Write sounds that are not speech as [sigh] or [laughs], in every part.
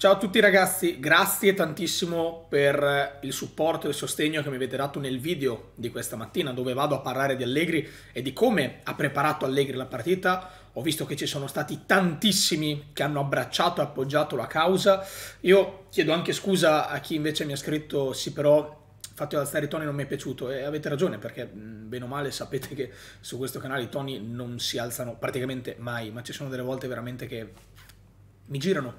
Ciao a tutti ragazzi, grazie tantissimo per il supporto e il sostegno che mi avete dato nel video di questa mattina dove vado a parlare di Allegri e di come ha preparato Allegri la partita. Ho visto che ci sono stati tantissimi che hanno abbracciato e appoggiato la causa. Io chiedo anche scusa a chi invece mi ha scritto sì però fatto alzare i toni non mi è piaciuto e avete ragione perché mm, bene o male sapete che su questo canale i toni non si alzano praticamente mai, ma ci sono delle volte veramente che mi girano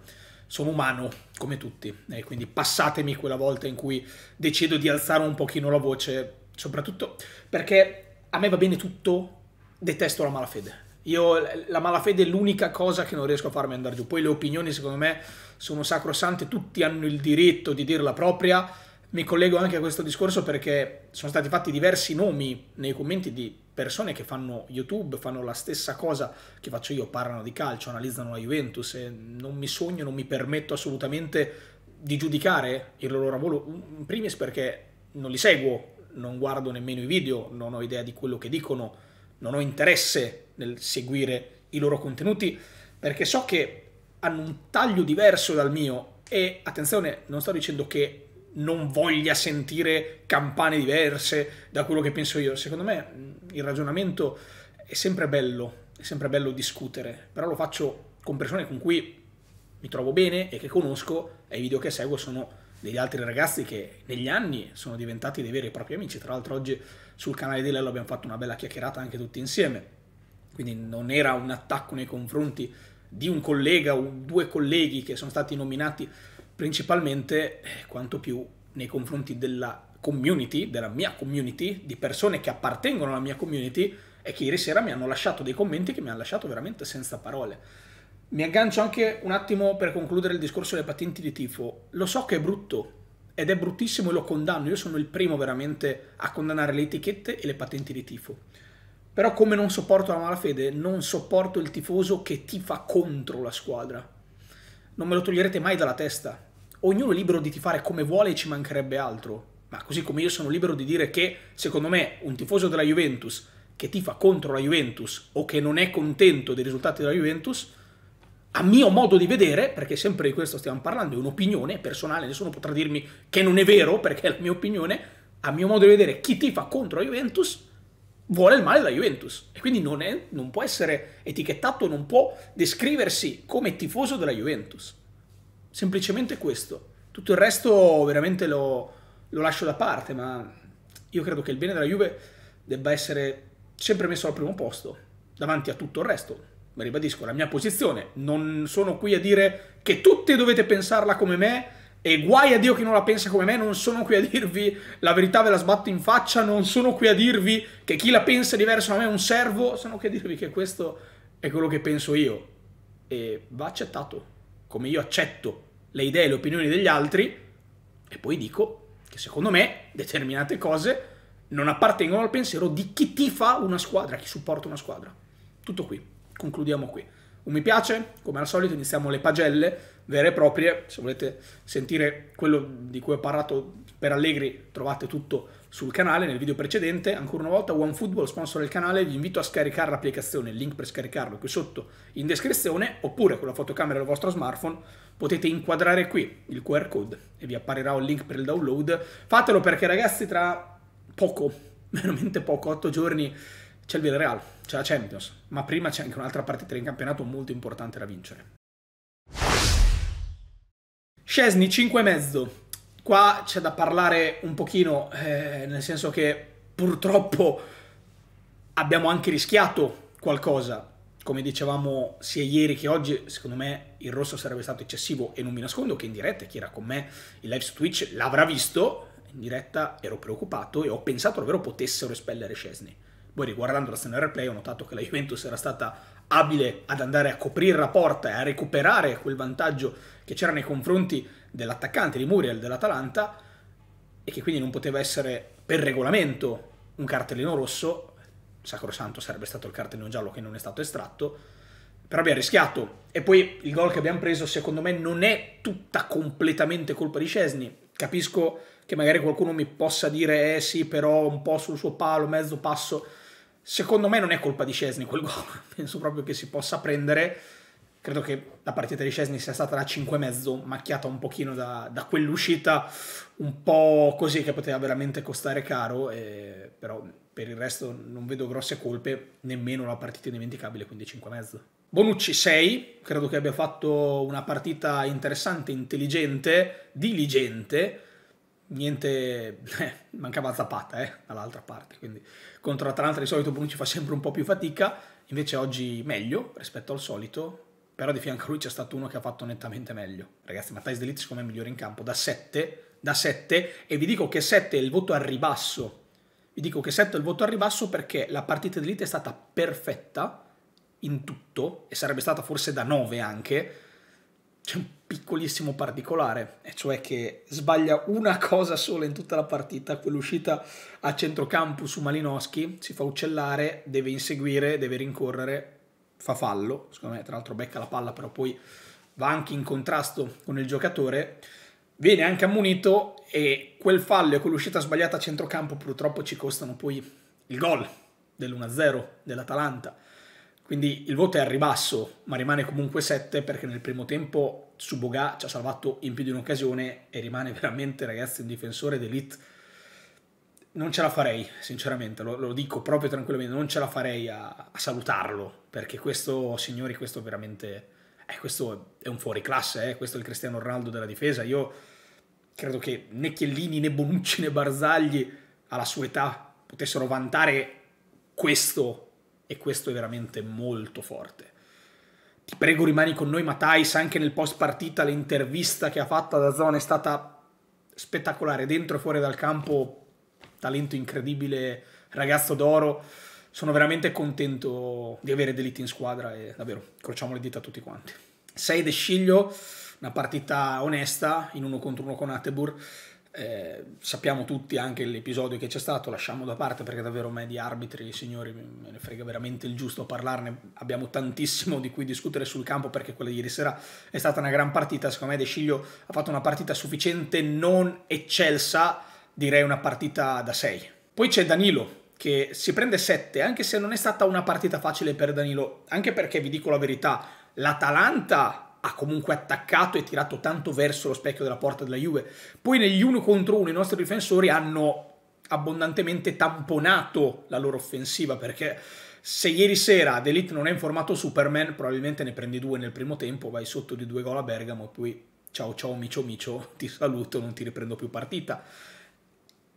sono umano come tutti e quindi passatemi quella volta in cui decido di alzare un pochino la voce, soprattutto perché a me va bene tutto, detesto la malafede. Io la malafede è l'unica cosa che non riesco a farmi andare giù. Poi le opinioni, secondo me, sono sacrosante, tutti hanno il diritto di dirla propria. Mi collego anche a questo discorso perché sono stati fatti diversi nomi nei commenti di persone che fanno YouTube, fanno la stessa cosa che faccio io, parlano di calcio, analizzano la Juventus e non mi sogno, non mi permetto assolutamente di giudicare il loro lavoro, in primis perché non li seguo, non guardo nemmeno i video, non ho idea di quello che dicono, non ho interesse nel seguire i loro contenuti, perché so che hanno un taglio diverso dal mio e attenzione, non sto dicendo che non voglia sentire campane diverse da quello che penso io. Secondo me mm, il ragionamento è sempre bello, è sempre bello discutere, però lo faccio con persone con cui mi trovo bene e che conosco e i video che seguo sono degli altri ragazzi che negli anni sono diventati dei veri e propri amici. Tra l'altro oggi sul canale di Lello abbiamo fatto una bella chiacchierata anche tutti insieme. Quindi non era un attacco nei confronti di un collega o due colleghi che sono stati nominati principalmente eh, quanto più nei confronti della community, della mia community, di persone che appartengono alla mia community e che ieri sera mi hanno lasciato dei commenti che mi hanno lasciato veramente senza parole. Mi aggancio anche un attimo per concludere il discorso delle patenti di tifo. Lo so che è brutto ed è bruttissimo e lo condanno. Io sono il primo veramente a condannare le etichette e le patenti di tifo. Però come non sopporto la malafede, non sopporto il tifoso che tifa contro la squadra. Non me lo toglierete mai dalla testa ognuno è libero di tifare come vuole e ci mancherebbe altro. Ma così come io sono libero di dire che, secondo me, un tifoso della Juventus che tifa contro la Juventus o che non è contento dei risultati della Juventus, a mio modo di vedere, perché sempre di questo stiamo parlando, è un'opinione personale, nessuno potrà dirmi che non è vero perché è la mia opinione, a mio modo di vedere chi tifa contro la Juventus vuole il male della Juventus e quindi non, è, non può essere etichettato, non può descriversi come tifoso della Juventus. Semplicemente questo. Tutto il resto veramente lo, lo lascio da parte, ma io credo che il bene della Juve debba essere sempre messo al primo posto, davanti a tutto il resto. Ma ribadisco la mia posizione, non sono qui a dire che tutti dovete pensarla come me e guai a Dio che non la pensa come me, non sono qui a dirvi la verità ve la sbatto in faccia, non sono qui a dirvi che chi la pensa diverso da me è un servo, sono qui a dirvi che questo è quello che penso io e va accettato come io accetto le idee e le opinioni degli altri e poi dico che secondo me determinate cose non appartengono al pensiero di chi ti fa una squadra, chi supporta una squadra. Tutto qui, concludiamo qui. Un mi piace, come al solito iniziamo le pagelle vere e proprie, se volete sentire quello di cui ho parlato per Allegri trovate tutto sul canale nel video precedente. Ancora una volta OneFootball sponsor del canale, vi invito a scaricare l'applicazione, il link per scaricarlo è qui sotto in descrizione, oppure con la fotocamera del vostro smartphone potete inquadrare qui il QR code e vi apparirà un link per il download. Fatelo perché ragazzi tra poco, [laughs] veramente poco, 8 giorni c'è il Villarreal, c'è la Champions, ma prima c'è anche un'altra partita in campionato molto importante da vincere. Scesni 5 e mezzo, Qua c'è da parlare un pochino, eh, nel senso che purtroppo abbiamo anche rischiato qualcosa. Come dicevamo sia ieri che oggi, secondo me il rosso sarebbe stato eccessivo e non mi nascondo che in diretta chi era con me in live su Twitch l'avrà visto, in diretta ero preoccupato e ho pensato davvero potessero espellere Scesni. Poi riguardando la scena replay ho notato che la Juventus era stata abile ad andare a coprire la porta e a recuperare quel vantaggio che c'era nei confronti dell'attaccante di Muriel dell'Atalanta e che quindi non poteva essere per regolamento un cartellino rosso, sacrosanto sarebbe stato il cartellino giallo che non è stato estratto, però abbiamo rischiato. E poi il gol che abbiamo preso secondo me non è tutta completamente colpa di Cesni, capisco che magari qualcuno mi possa dire eh sì però un po' sul suo palo, mezzo passo Secondo me non è colpa di Cesni quel gol, [laughs] penso proprio che si possa prendere. Credo che la partita di Cesni sia stata da 5 e mezzo, macchiata un pochino da, da, quell'uscita un po' così che poteva veramente costare caro, e, però per il resto non vedo grosse colpe, nemmeno la partita indimenticabile, quindi 5 e mezzo. Bonucci 6, credo che abbia fatto una partita interessante, intelligente, diligente, niente, eh, [laughs] mancava Zapata eh, dall'altra parte, quindi contro l'Atalanta di solito Bruno ci fa sempre un po' più fatica, invece oggi meglio rispetto al solito, però di fianco a lui c'è stato uno che ha fatto nettamente meglio. Ragazzi, Matthijs Delitt secondo me migliore in campo, da 7, da 7, e vi dico che 7 è il voto al ribasso, vi dico che 7 è il voto al ribasso perché la partita di Elite è stata perfetta in tutto, e sarebbe stata forse da 9 anche, cioè, un piccolissimo particolare, e cioè che sbaglia una cosa sola in tutta la partita, quell'uscita a centrocampo su Malinowski, si fa uccellare, deve inseguire, deve rincorrere, fa fallo, secondo me tra l'altro becca la palla, però poi va anche in contrasto con il giocatore, viene anche ammonito e quel fallo e quell'uscita sbagliata a centrocampo purtroppo ci costano poi il gol dell'1-0 dell'Atalanta. Quindi il voto è a ribasso, ma rimane comunque 7 perché nel primo tempo su Boga ci ha salvato in più di un'occasione e rimane [laughs] veramente, ragazzi, un difensore d'elite. Non ce la farei, sinceramente, lo, lo dico proprio tranquillamente, non ce la farei a, a salutarlo, perché questo, signori, questo veramente... Eh, questo è un fuoriclasse, eh, questo è il Cristiano Ronaldo della difesa. Io credo che né Chiellini, né Bonucci, né Barzagli alla sua età potessero vantare questo, e questo è veramente molto forte ti prego rimani con noi, Matais, anche nel post partita l'intervista che ha fatto da zona è stata spettacolare, dentro e fuori dal campo, talento incredibile, ragazzo d'oro. Sono veramente contento di avere Delite in squadra e davvero crociamo le dita a tutti quanti. 6 De Sciglio, una partita onesta in uno contro uno con Atebur eh, sappiamo tutti anche l'episodio che c'è stato, lasciamo da parte perché davvero me di arbitri, signori, me ne frega veramente il giusto parlarne, abbiamo tantissimo di cui discutere sul campo perché quella di ieri sera è stata una gran partita, secondo me De Sciglio ha fatto una partita sufficiente, non eccelsa, direi una partita da 6. Poi c'è Danilo che si prende 7, anche se non è stata una partita facile per Danilo, anche perché vi dico la verità, l'Atalanta ha comunque attaccato e tirato tanto verso lo specchio della porta della Juve. Poi negli uno contro uno i nostri difensori hanno abbondantemente tamponato la loro offensiva perché se ieri sera Delit non è in formato Superman probabilmente ne prendi due nel primo tempo, vai sotto di due gol a Bergamo e poi ciao ciao micio micio, [laughs] ti saluto, non ti riprendo più partita.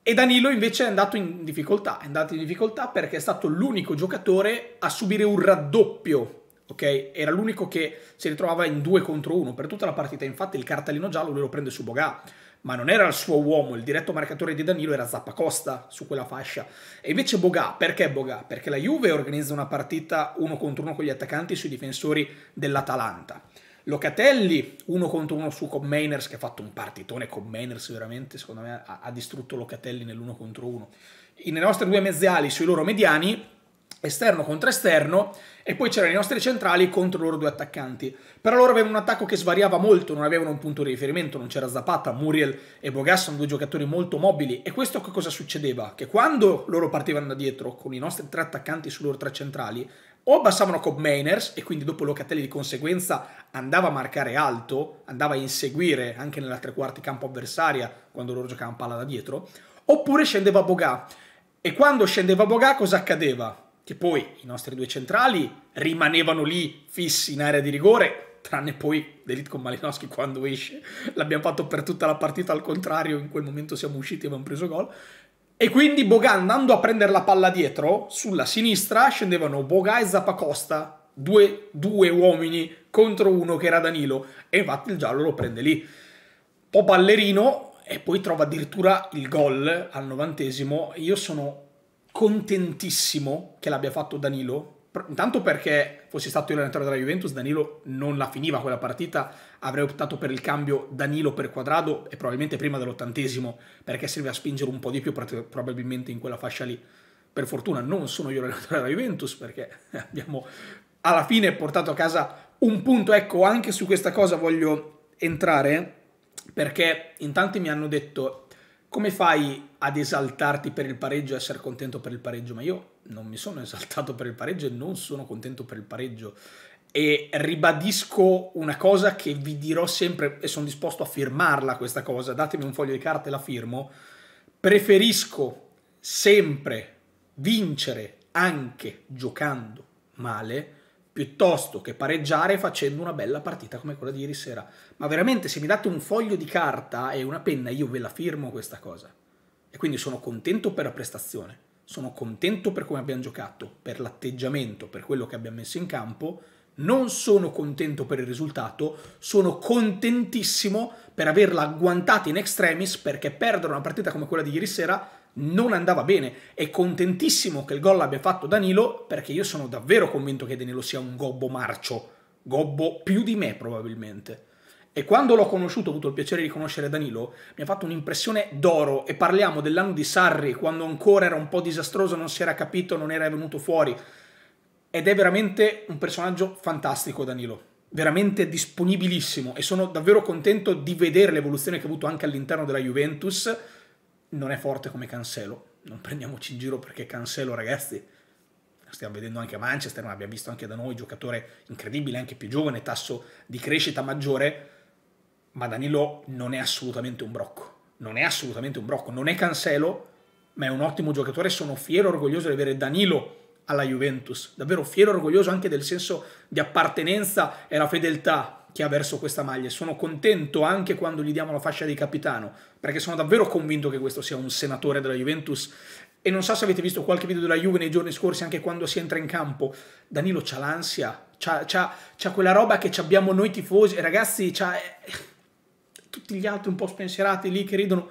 E Danilo invece è andato in difficoltà, è andato in difficoltà perché è stato l'unico giocatore a subire un raddoppio ok? Era l'unico che si ritrovava in 2 contro 1 per tutta la partita, infatti il cartellino giallo lui lo prende su Bogà, ma non era il suo uomo, il diretto marcatore di Danilo era Zappacosta su quella fascia. E invece Bogà, perché Bogà? Perché la Juve organizza una partita 1 contro 1 con gli attaccanti sui difensori dell'Atalanta. Locatelli, 1 contro 1 su Commainers, che ha fatto un partitone Commainers veramente, secondo me ha distrutto Locatelli nell'1 contro 1. I nostre due mezziali sui loro mediani, esterno contro esterno e poi c'erano i nostri centrali contro i loro due attaccanti. Però loro avevano un attacco che svariava molto, non avevano un punto di riferimento, non c'era Zapata, Muriel e Bogas sono due giocatori molto mobili e questo che cosa succedeva? Che quando loro partivano da dietro con i nostri tre attaccanti sui loro tre centrali o abbassavano Cobb Mainers e quindi dopo Locatelli di conseguenza andava a marcare alto, andava a inseguire anche nella tre quarti campo avversaria quando loro giocavano palla da dietro, oppure scendeva Bogà. E quando scendeva Bogà cosa accadeva? che poi i nostri due centrali rimanevano lì fissi in area di rigore, tranne poi Delit con Malinowski quando esce, l'abbiamo fatto per tutta la partita al contrario, in quel momento siamo usciti e abbiamo preso gol. E quindi Boga andando a prendere la palla dietro, sulla sinistra scendevano Boga e Zappacosta, due, due uomini contro uno che era Danilo, e infatti il giallo lo prende lì. Un po' ballerino, e poi trova addirittura il gol al novantesimo. Io sono contentissimo che l'abbia fatto Danilo, intanto perché fossi stato io l'allenatore della Juventus, Danilo non la finiva quella partita, avrei optato per il cambio Danilo per quadrado e probabilmente prima dell'ottantesimo, perché serve a spingere un po' di più probabilmente in quella fascia lì. Per fortuna non sono io l'allenatore della Juventus, perché [laughs] abbiamo alla fine portato a casa un punto. Ecco, anche su questa cosa voglio entrare, perché in tanti mi hanno detto come fai ad esaltarti per il pareggio e essere contento per il pareggio? Ma io non mi sono esaltato per il pareggio e non sono contento per il pareggio. E ribadisco una cosa che vi dirò sempre e sono disposto a firmarla questa cosa, datemi un foglio di carta e la firmo. Preferisco sempre vincere anche giocando male piuttosto che pareggiare facendo una bella partita come quella di ieri sera. Ma veramente, se mi date un foglio di carta e una penna, io ve la firmo questa cosa. E quindi sono contento per la prestazione, sono contento per come abbiamo giocato, per l'atteggiamento, per quello che abbiamo messo in campo. Non sono contento per il risultato, sono contentissimo per averla agguantata in extremis perché perdere una partita come quella di ieri sera non andava bene È contentissimo che il gol l'abbia fatto Danilo perché io sono davvero convinto che Danilo sia un gobbo marcio, gobbo più di me probabilmente. E quando l'ho conosciuto, ho avuto il piacere di conoscere Danilo, mi ha fatto un'impressione d'oro e parliamo dell'anno di Sarri, quando ancora era un po' disastroso, non si era capito, non era venuto fuori. Ed è veramente un personaggio fantastico Danilo veramente disponibilissimo e sono davvero contento di vedere l'evoluzione che ha avuto anche all'interno della Juventus non è forte come Cancelo, non prendiamoci in giro perché Cancelo, ragazzi, stiamo vedendo anche a Manchester, ma abbiamo visto anche da noi, giocatore incredibile, anche più giovane, tasso di crescita maggiore, ma Danilo non è assolutamente un brocco, non è assolutamente un brocco, non è Cancelo, ma è un ottimo giocatore, sono fiero e orgoglioso di avere Danilo alla Juventus, davvero fiero e orgoglioso anche del senso di appartenenza e la fedeltà che ha verso questa maglia e sono contento anche quando gli diamo la fascia di capitano, perché sono davvero convinto che questo sia un senatore della Juventus e non so se avete visto qualche video della Juve nei giorni scorsi, anche quando si entra in campo, Danilo c'ha l'ansia, c'ha, c'ha, c'ha quella roba che abbiamo noi tifosi, ragazzi, c'ha eh, tutti gli altri un po' spensierati lì che ridono.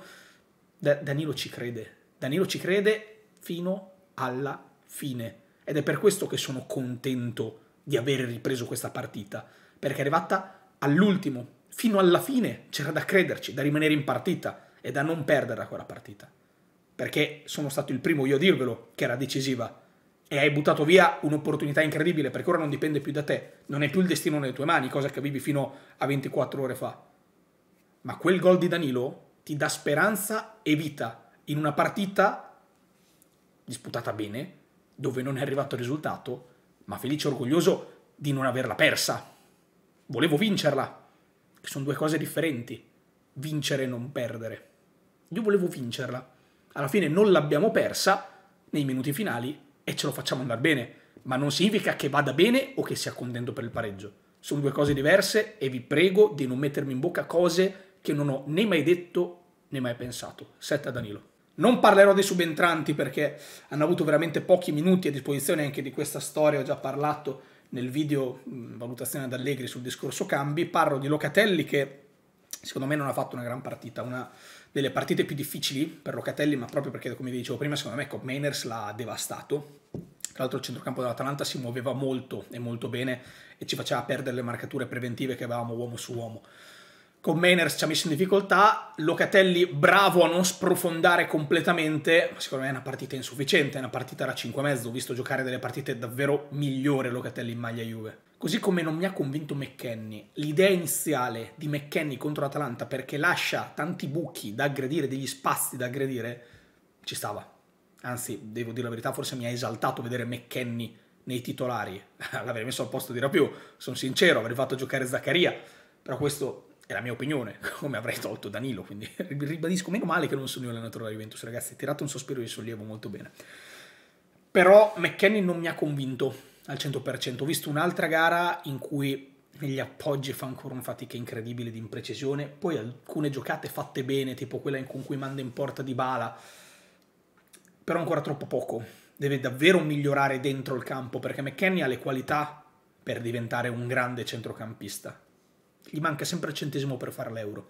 Da, Danilo ci crede, Danilo ci crede fino alla fine ed è per questo che sono contento di aver ripreso questa partita perché è arrivata all'ultimo, fino alla fine c'era da crederci, da rimanere in partita e da non perdere quella partita. Perché sono stato il primo io a dirvelo che era decisiva e hai buttato via un'opportunità incredibile perché ora non dipende più da te, non è più il destino nelle tue mani, cosa che avevi fino a 24 ore fa. Ma quel gol di Danilo ti dà speranza e vita in una partita disputata bene, dove non è arrivato il risultato, ma felice e orgoglioso di non averla persa volevo vincerla, che sono due cose differenti, vincere e non perdere. Io volevo vincerla. Alla fine non l'abbiamo persa nei minuti finali e ce lo facciamo andare bene, ma non significa che vada bene o che sia contento per il pareggio. Sono due cose diverse e vi prego di non mettermi in bocca cose che non ho né mai detto né mai pensato. Setta Danilo. Non parlerò dei subentranti perché hanno avuto veramente pochi minuti a disposizione anche di questa storia, ho già parlato nel video valutazione ad Allegri sul discorso cambi, parlo di Locatelli che secondo me non ha fatto una gran partita, una delle partite più difficili per Locatelli, ma proprio perché come vi dicevo prima, secondo me Cop Mainers l'ha devastato. Tra l'altro il centrocampo dell'Atalanta si muoveva molto e molto bene e ci faceva perdere le marcature preventive che avevamo uomo su uomo con Mainers ci ha messo in difficoltà, Locatelli bravo a non sprofondare completamente, ma secondo me è una partita insufficiente, è una partita da 5 e mezzo, ho visto giocare delle partite davvero migliore Locatelli in maglia Juve. Così come non mi ha convinto McKenny, l'idea iniziale di McKenny contro l'Atalanta perché lascia tanti buchi da aggredire, degli spazi da aggredire, ci stava. Anzi, devo dire la verità, forse mi ha esaltato vedere McKenny nei titolari. [laughs] L'avrei messo al posto di Rapiu, sono sincero, avrei fatto giocare Zaccaria, però questo è la mia opinione, [laughs] come avrei tolto Danilo, quindi [laughs] ribadisco meno male che non sono io l'allenatore della Juventus, ragazzi, tirato un sospiro di sollievo molto bene. Però McKenny non mi ha convinto al 100%, ho visto un'altra gara in cui negli appoggi fa ancora una fatica incredibile di imprecisione, poi alcune giocate fatte bene, tipo quella con cui manda in porta di Bala, però ancora troppo poco, deve davvero migliorare dentro il campo perché McKenny ha le qualità per diventare un grande centrocampista gli manca sempre il centesimo per fare l'euro.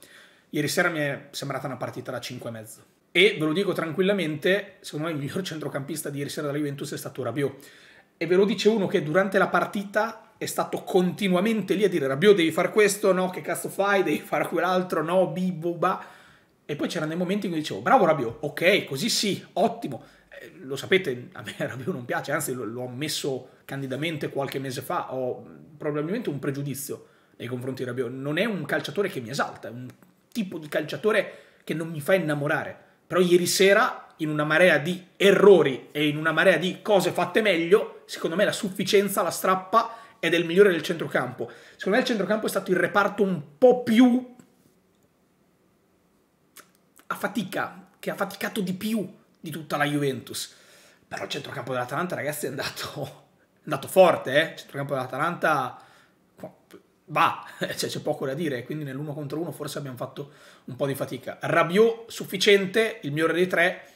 Ieri sera mi è sembrata una partita da 5,5. E ve lo dico tranquillamente, secondo me il miglior [laughs] centrocampista di ieri sera della Juventus è stato Rabiot. E ve lo dice uno che durante la partita è stato continuamente lì a dire Rabiot devi fare questo, no, che cazzo fai, devi fare quell'altro, no, ba. E poi c'erano dei momenti in cui dicevo bravo Rabiot, ok, così sì, ottimo. Eh, lo sapete, a me [laughs] Rabiot non piace, anzi l'ho ammesso candidamente qualche mese fa, ho probabilmente un pregiudizio nei confronti di Rabiot. Non è un calciatore che mi esalta, è un tipo di calciatore che non mi fa innamorare. Però ieri sera, in una marea di errori e in una marea di cose fatte meglio, secondo me la sufficienza, la strappa è del migliore del centrocampo. Secondo me il centrocampo è stato il reparto un po' più a fatica, che ha faticato di più di tutta la Juventus. Però il centrocampo dell'Atalanta, ragazzi, è andato, è andato forte, eh? Il centrocampo dell'Atalanta va, [laughs] cioè, c'è poco da dire, quindi nell'uno contro uno forse abbiamo fatto un po' di fatica. Rabiot sufficiente, il migliore dei tre,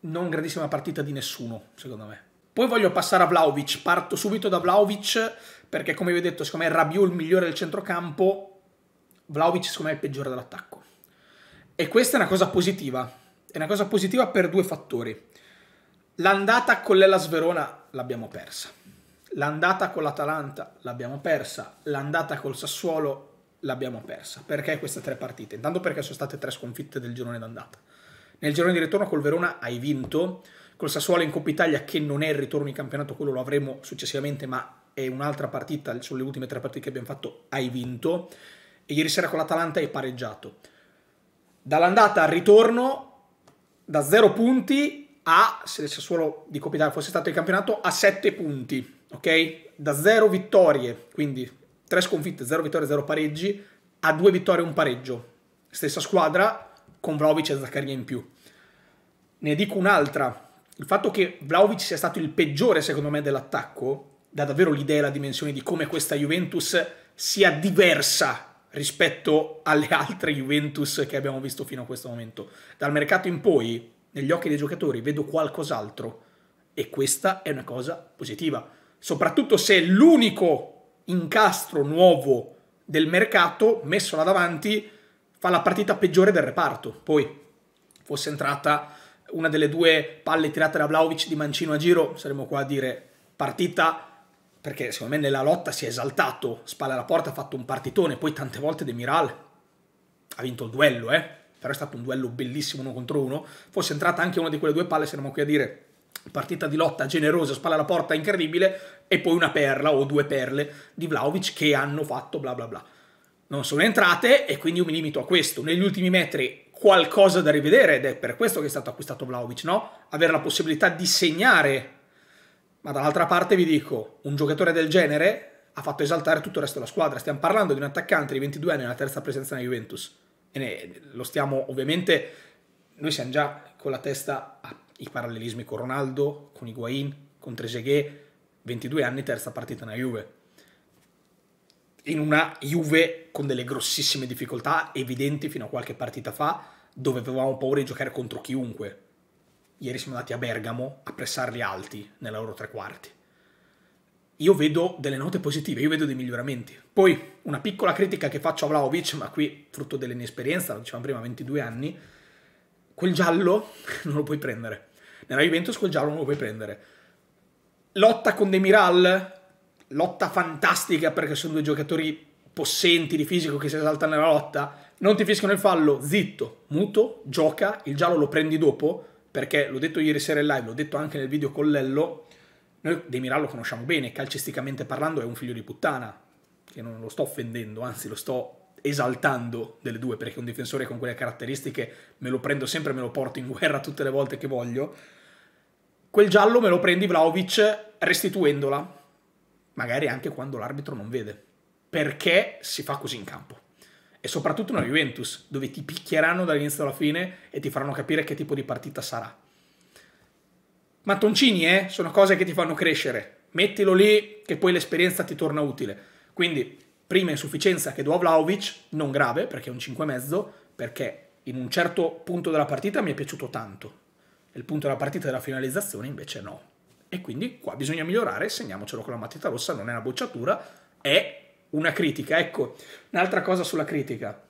non grandissima partita di nessuno, secondo me. Poi voglio passare a Vlaovic, parto subito da Vlaovic, perché come vi ho detto, secondo me Rabiot il migliore del centrocampo, Vlaovic secondo me è il peggiore dell'attacco. E questa è una cosa positiva, è una cosa positiva per due fattori. L'andata con l'Elas Verona l'abbiamo persa L'andata con l'Atalanta l'abbiamo persa, l'andata col Sassuolo l'abbiamo persa. Perché queste tre partite? Intanto perché sono state tre sconfitte del girone d'andata. Nel girone di ritorno col Verona hai vinto, col Sassuolo in Coppa Italia che non è il ritorno in campionato, quello lo avremo successivamente, ma è un'altra partita, sulle ultime tre partite che abbiamo fatto hai vinto. E ieri sera con l'Atalanta hai pareggiato. Dall'andata al ritorno, da zero punti a, se il Sassuolo di Coppa Italia fosse stato in campionato, a sette punti ok? Da zero vittorie, quindi tre sconfitte, zero vittorie, zero pareggi, a due vittorie e un pareggio. Stessa squadra con Vlaovic e Zaccaria in più. Ne dico un'altra. Il fatto che Vlaovic sia stato il peggiore, secondo me, dell'attacco dà davvero l'idea e la dimensione di come questa Juventus sia diversa rispetto alle altre Juventus che abbiamo visto fino a questo momento. Dal mercato in poi, negli occhi dei giocatori, vedo qualcos'altro e questa è una cosa positiva soprattutto se l'unico incastro nuovo del mercato messo là davanti fa la partita peggiore del reparto. Poi fosse entrata una delle due palle tirate da Vlaovic di mancino a giro, saremmo qua a dire partita perché secondo me nella lotta si è esaltato, spalla alla porta ha fatto un partitone, poi tante volte De Miral ha vinto il duello, eh? però è stato un duello bellissimo uno contro uno, fosse entrata anche una di quelle due palle, saremmo qui a dire partita di lotta generosa, spalla alla porta incredibile, e poi una perla o due perle di Vlaovic che hanno fatto bla bla bla. Non sono entrate e quindi io mi limito a questo. Negli ultimi metri qualcosa da rivedere ed è per questo che è stato acquistato Vlaovic, no? Avere la possibilità di segnare. Ma dall'altra parte vi dico, un giocatore del genere ha fatto esaltare tutto il resto della squadra. Stiamo parlando di un attaccante di 22 anni nella terza presenza nella Juventus. E ne, lo stiamo ovviamente, noi siamo già con la testa a i parallelismi con Ronaldo, con Higuain, con Trezeguet, 22 anni, terza partita nella Juve. In una Juve con delle grossissime difficoltà evidenti fino a qualche partita fa, dove avevamo paura di giocare contro chiunque. Ieri siamo andati a Bergamo a pressarli alti nella loro tre quarti. Io vedo delle note positive, io vedo dei miglioramenti. Poi una piccola critica che faccio a Vlaovic, ma qui frutto dell'inesperienza, lo dicevamo prima, 22 anni, quel giallo [laughs] non lo puoi prendere. Nella Juventus quel giallo non lo puoi prendere. Lotta con Demiral, lotta fantastica perché sono due giocatori possenti di fisico che si esaltano nella lotta. Non ti fischiano il fallo, zitto, muto, gioca, il giallo lo prendi dopo, perché l'ho detto ieri sera in live, l'ho detto anche nel video con Lello, noi Demiral lo conosciamo bene, calcisticamente parlando è un figlio di puttana, che non lo sto offendendo, anzi lo sto esaltando delle due, perché un difensore con quelle caratteristiche me lo prendo sempre, e me lo porto in guerra tutte le volte che voglio. Quel giallo me lo prendi Vlaovic restituendola, magari anche quando l'arbitro non vede, perché si fa così in campo. E soprattutto una Juventus, dove ti picchieranno dall'inizio alla fine e ti faranno capire che tipo di partita sarà. Mattoncini, eh, sono cose che ti fanno crescere. Mettilo lì che poi l'esperienza ti torna utile. Quindi prima insufficienza che do a Vlaovic, non grave perché è un 5,5, perché in un certo punto della partita mi è piaciuto tanto, nel punto della partita della finalizzazione invece no. E quindi qua bisogna migliorare, segniamocelo con la matita rossa, non è una bocciatura, è una critica. Ecco, un'altra cosa sulla critica.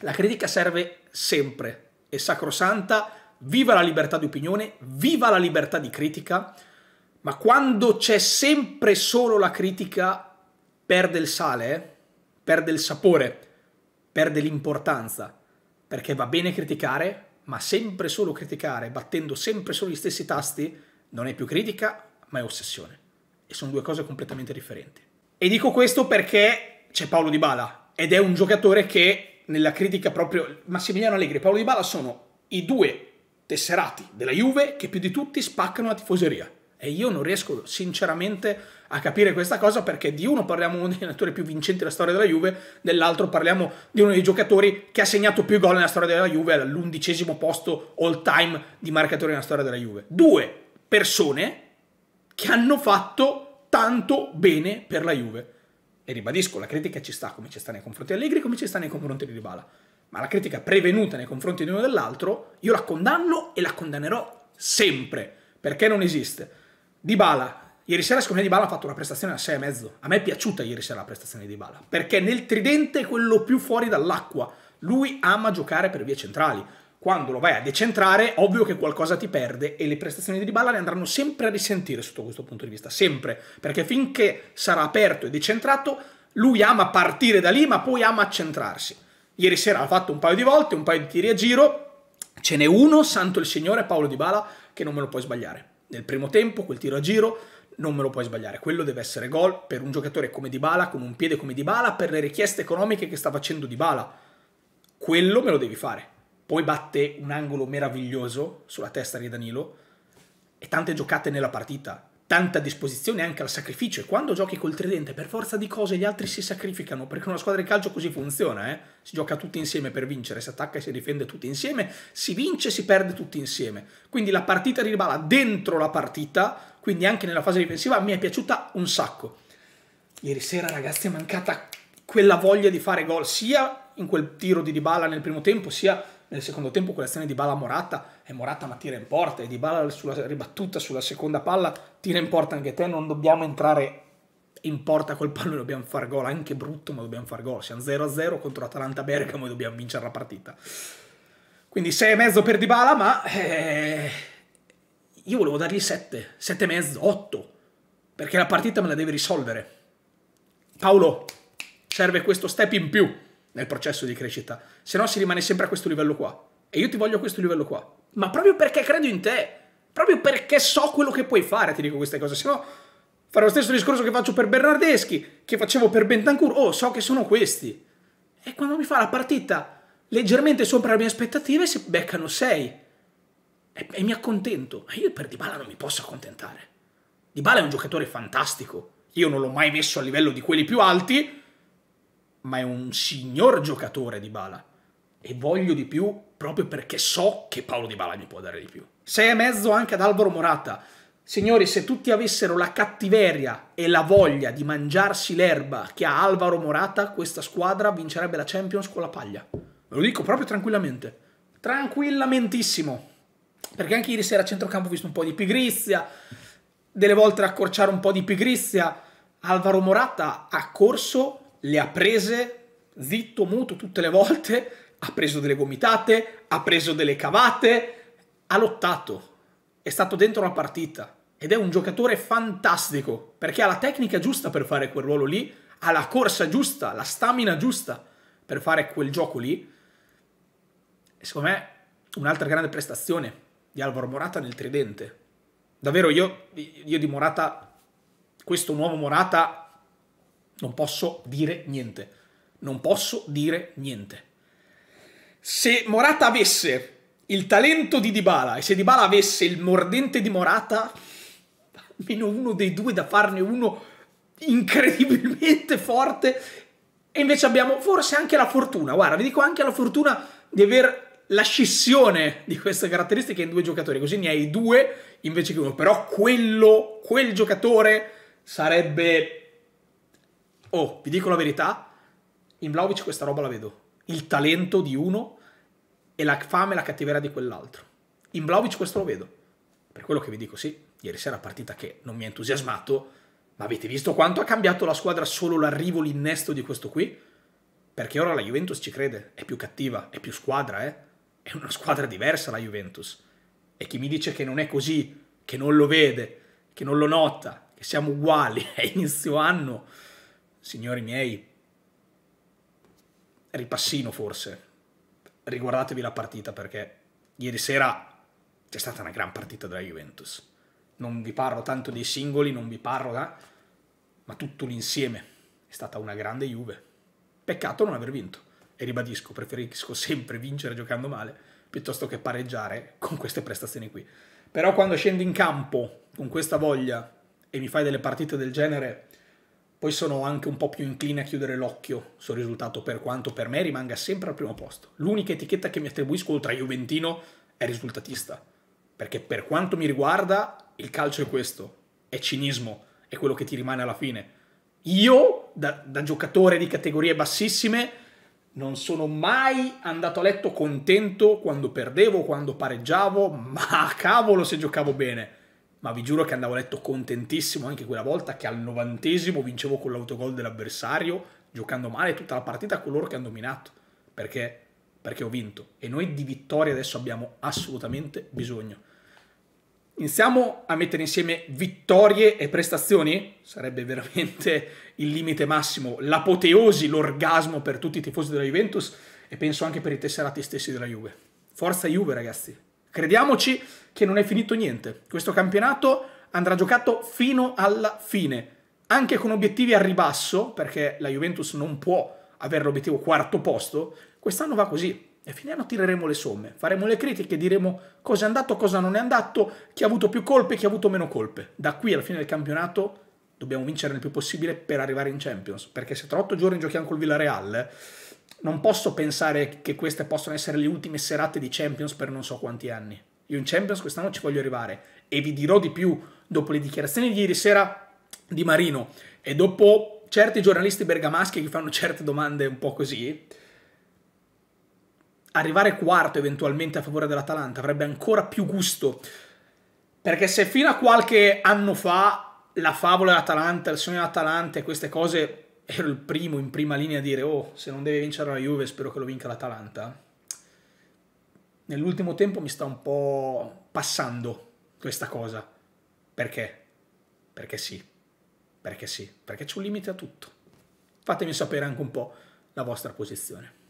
La critica serve sempre, è sacrosanta, viva la libertà di opinione, viva la libertà di critica, ma quando c'è sempre solo la critica, perde il sale, eh? perde il sapore, perde l'importanza, perché va bene criticare, ma sempre solo criticare, battendo sempre solo gli stessi tasti, non è più critica, ma è ossessione. E sono due cose completamente differenti. E dico questo perché c'è Paolo Di Bala ed è un giocatore che nella critica proprio Massimiliano Allegri e Paolo Di Bala sono i due tesserati della Juve che più di tutti spaccano la tifoseria. E io non riesco sinceramente a capire questa cosa perché di uno parliamo di uno dei giocatori più vincenti della storia della Juve, dell'altro parliamo di uno dei giocatori che ha segnato più gol nella storia della Juve, all'undicesimo posto all time di marcatore nella storia della Juve. Due persone che hanno fatto tanto bene per la Juve. E ribadisco, la critica ci sta, come ci sta nei confronti di Allegri, come ci sta nei confronti di Dybala. Ma la critica prevenuta nei confronti di uno dell'altro, io la condanno e la condannerò sempre, perché non esiste. Di Bala. Ieri sera secondo me Di Bala ha fatto una prestazione a 6,5. A me è piaciuta ieri sera la prestazione di Bala, perché nel tridente è quello più fuori dall'acqua. Lui ama giocare per vie centrali. Quando lo vai a decentrare, ovvio che qualcosa ti perde e le prestazioni di Dybala ne andranno sempre a risentire sotto questo punto di vista, sempre, perché finché sarà aperto e decentrato, lui ama partire da lì, ma poi ama accentrarsi. Ieri sera l'ha fatto un paio di volte, un paio di tiri a giro, ce n'è uno, santo il Signore, Paolo Dybala, che non me lo puoi sbagliare. Nel primo tempo quel tiro a giro non me lo puoi sbagliare, quello deve essere gol per un giocatore come Dybala, con un piede come Dybala, per le richieste economiche che sta facendo Dybala. Quello me lo devi fare. Poi batte un angolo meraviglioso sulla testa di Danilo e tante giocate nella partita tanta disposizione anche al sacrificio e quando giochi col tridente per forza di cose gli altri si sacrificano perché una squadra di calcio così funziona, eh? si gioca tutti insieme per vincere, si attacca e si difende tutti insieme, si vince e si perde tutti insieme. Quindi la partita di Ribala dentro la partita, quindi anche nella fase difensiva, mi è piaciuta un sacco. Ieri sera ragazzi è mancata quella voglia di fare gol sia in quel tiro di ribala nel primo tempo sia nel secondo tempo quell'azione di Bala Morata e Morata ma tira in porta e di Bala sulla ribattuta sulla seconda palla tira in porta anche te, non dobbiamo entrare in porta col pallone, dobbiamo far gol, anche brutto ma dobbiamo far gol, siamo 0-0 contro Atalanta Bergamo e dobbiamo vincere la partita. Quindi 6,5 per Dybala, ma eh, io volevo dargli 7, 7,5, 8, perché la partita me la deve risolvere. Paolo, serve questo step in più nel processo di crescita, se no si rimane sempre a questo livello qua. E io ti voglio a questo livello qua. Ma proprio perché credo in te, proprio perché so quello che puoi fare, ti dico queste cose, se no fare lo stesso discorso che faccio per Bernardeschi, che facevo per Bentancur, oh, so che sono questi. E quando mi fa la partita leggermente sopra le mie aspettative, si beccano sei. E, e, mi accontento. Ma io per Dybala non mi posso accontentare. Dybala è un giocatore fantastico. Io non l'ho mai messo a livello di quelli più alti, ma è un signor giocatore di Bala. E voglio di più proprio perché so che Paolo Di Bala mi può dare di più. Sei e mezzo anche ad Alvaro Morata. Signori, se tutti avessero la cattiveria e la voglia di mangiarsi l'erba che ha Alvaro Morata, questa squadra vincerebbe la Champions con la paglia. Ve lo dico proprio tranquillamente. Tranquillamentissimo. Perché anche ieri sera a centrocampo ho visto un po' di pigrizia, delle volte raccorciare un po' di pigrizia. Alvaro Morata ha corso le ha prese zitto, muto tutte le volte, ha preso delle gomitate, ha preso delle cavate, ha lottato, è stato dentro una partita ed è un giocatore fantastico perché ha la tecnica giusta per fare quel ruolo lì, ha la corsa giusta, la stamina giusta per fare quel gioco lì. E secondo me un'altra grande prestazione di Alvaro Morata nel tridente. Davvero io, io di Morata, questo nuovo Morata non posso dire niente. Non posso dire niente. Se Morata avesse il talento di Dybala e se Dybala avesse il mordente di Morata, almeno uno dei due da farne uno incredibilmente forte e invece abbiamo forse anche la fortuna, guarda, vi dico anche la fortuna di avere la scissione di queste caratteristiche in due giocatori, così ne hai due invece che uno, però quello, quel giocatore sarebbe Oh, vi dico la verità, in Vlaovic questa roba la vedo. Il talento di uno e la fame e la cattiveria di quell'altro. In Vlaovic questo lo vedo. Per quello che vi dico, sì, ieri sera partita che non mi ha entusiasmato, ma avete visto quanto ha cambiato la squadra solo l'arrivo, l'innesto di questo qui? Perché ora la Juventus ci crede, è più cattiva, è più squadra, eh? È una squadra diversa la Juventus. E chi mi dice che non è così, che non lo vede, che non lo nota, che siamo uguali, è [laughs] inizio anno signori miei, ripassino forse, riguardatevi la partita perché ieri sera c'è stata una gran partita della Juventus. Non vi parlo tanto dei singoli, non vi parlo da... ma tutto l'insieme. È stata una grande Juve. Peccato non aver vinto. E ribadisco, preferisco sempre vincere giocando male piuttosto che pareggiare con queste prestazioni qui. Però quando scendo in campo con questa voglia e mi fai delle partite del genere poi sono anche un po' più incline a chiudere l'occhio sul risultato, per quanto per me rimanga sempre al primo posto. L'unica etichetta che mi attribuisco oltre a Juventino è risultatista, perché per quanto mi riguarda il calcio è questo, è cinismo, è quello che ti rimane alla fine. Io, da, da giocatore di categorie bassissime, non sono mai andato a letto contento quando perdevo, quando pareggiavo, ma [laughs] cavolo se giocavo bene ma vi giuro che andavo a letto contentissimo anche quella volta che al novantesimo vincevo con l'autogol dell'avversario, giocando male tutta la partita a coloro che hanno dominato, perché, perché ho vinto. E noi di vittoria adesso abbiamo assolutamente bisogno. Iniziamo a mettere insieme vittorie e prestazioni? Sarebbe veramente il limite massimo, l'apoteosi, l'orgasmo per tutti i tifosi della Juventus e penso anche per i tesserati stessi della Juve. Forza Juve ragazzi! crediamoci che non è finito niente. Questo campionato andrà giocato fino alla fine, anche con obiettivi a ribasso, perché la Juventus non può avere l'obiettivo quarto posto, quest'anno va così. E fine anno tireremo le somme, faremo le critiche, diremo cosa è andato, cosa non è andato, chi ha avuto più colpe, chi ha avuto meno colpe. Da qui alla fine del campionato dobbiamo vincere il più possibile per arrivare in Champions, perché se tra otto giorni giochiamo col Villarreal... Eh, non posso pensare che queste possano essere le ultime serate di Champions per non so quanti anni. Io in Champions quest'anno ci voglio arrivare e vi dirò di più dopo le dichiarazioni di ieri sera di Marino e dopo certi giornalisti bergamaschi che fanno certe domande un po' così. Arrivare quarto eventualmente a favore dell'Atalanta avrebbe ancora più gusto. Perché se fino a qualche anno fa la favola dell'Atalanta, il sogno dell'Atalanta e queste cose ero il primo in prima linea a dire oh, se non deve vincere la Juve spero che lo vinca l'Atalanta, nell'ultimo tempo mi sta un po' passando questa cosa. Perché? Perché sì. Perché sì. Perché c'è un limite a tutto. Fatemi sapere anche un po' la vostra posizione.